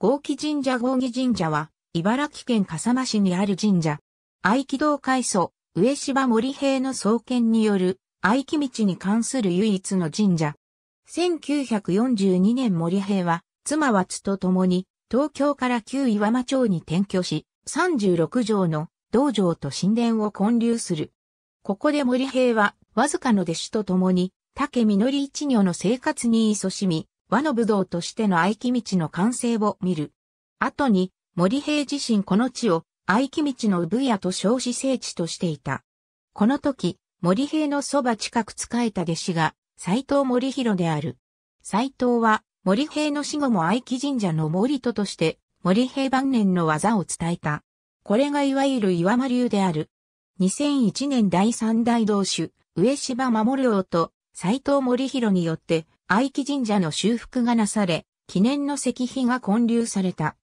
合気神社合気神社は、茨城県笠間市にある神社。合気道階祖、上芝森平の創建による、合気道に関する唯一の神社。1942年森平は、妻は津と共に、東京から旧岩間町に転居し、36条の道場と神殿を建立する。ここで森平は、わずかの弟子と共に、竹実一女の生活に勤しみ、和の武道としての愛機道の完成を見る。後に、森平自身この地を愛機道の産屋と称し聖地としていた。この時、森平のそば近く仕えた弟子が、斎藤森弘である。斎藤は、森平の死後も愛機神社の森戸として、森平晩年の技を伝えた。これがいわゆる岩間流である。2001年第三大同主、上芝守王と斎藤森弘によって、愛機神社の修復がなされ、記念の石碑が建立された。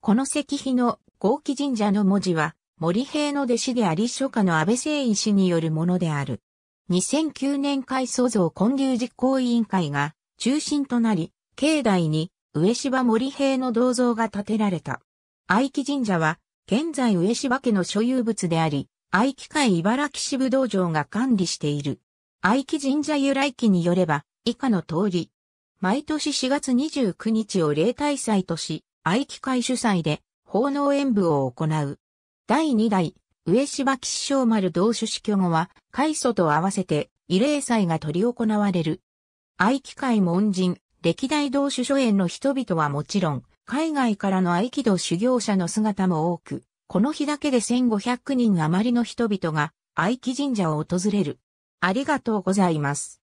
この石碑の合気神社の文字は、森平の弟子であり書家の安倍聖医師によるものである。2009年改祖造建立実行委員会が中心となり、境内に上芝森平の銅像が建てられた。愛機神社は、現在上芝家の所有物であり、愛機会茨城支部道場が管理している。愛機神社由来記によれば、以下の通り。毎年4月29日を例大祭とし、愛機会主催で、奉納演舞を行う。第2代、上芝吉祥丸同種死去後は、開祖と合わせて、慰霊祭が執り行われる。愛機会門人、歴代同種所演の人々はもちろん、海外からの愛機道修行者の姿も多く、この日だけで1500人余りの人々が、愛機神社を訪れる。ありがとうございます。